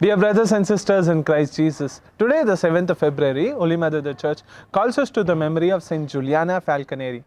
Dear brothers and sisters in Christ Jesus, today, the 7th of February, Holy Mother the Church calls us to the memory of Saint Juliana Falconeri.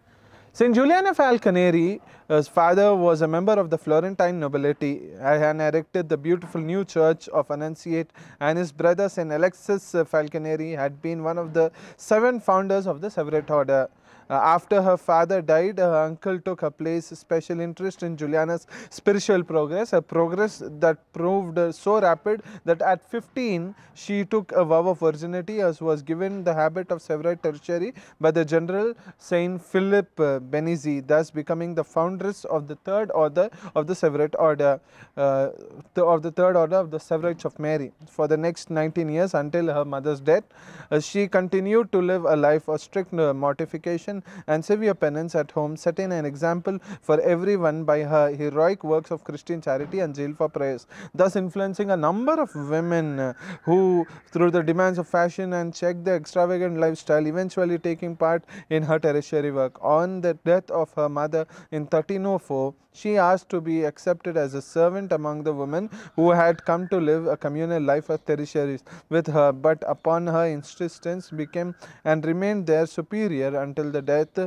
Saint Juliana Falconeri's father was a member of the Florentine nobility and erected the beautiful new church of Annunciate, and his brother Saint Alexis Falconeri had been one of the seven founders of the Severate Order. Uh, after her father died, her uncle took her place special interest in Juliana's spiritual progress, a progress that proved so rapid that at 15 she took a vow of virginity as was given the habit of several tertiary by the general Saint Philip uh, Benizi, thus becoming the foundress of the third order of the Severate order, uh, of the third order of the Severates of Mary. For the next 19 years until her mother's death, uh, she continued to live a life of strict mortification and severe penance at home, setting an example for everyone by her heroic works of Christian charity and zeal for prayers, thus influencing a number of women who, through the demands of fashion and check the extravagant lifestyle, eventually taking part in her tertiary work. On the death of her mother in 1304, she asked to be accepted as a servant among the women who had come to live a communal life as tertiaries with her, but upon her insistence became and remained their superior until the death death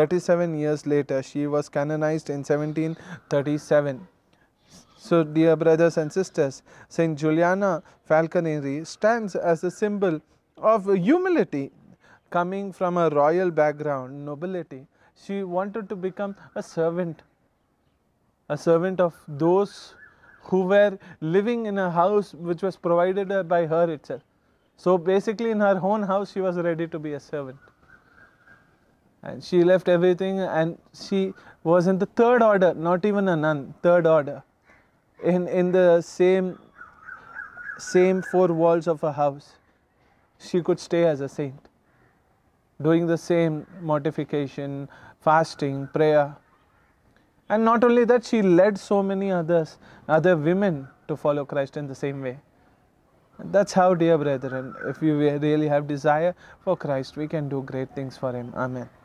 37 years later. She was canonized in 1737. So, dear brothers and sisters, Saint Juliana Falconeri stands as a symbol of humility coming from a royal background, nobility. She wanted to become a servant, a servant of those who were living in a house which was provided by her itself. So basically in her own house she was ready to be a servant. And she left everything and she was in the third order, not even a nun, third order, in, in the same, same four walls of a house. She could stay as a saint, doing the same mortification, fasting, prayer. And not only that, she led so many others, other women to follow Christ in the same way. that's how, dear brethren, if we really have desire for Christ, we can do great things for Him. Amen.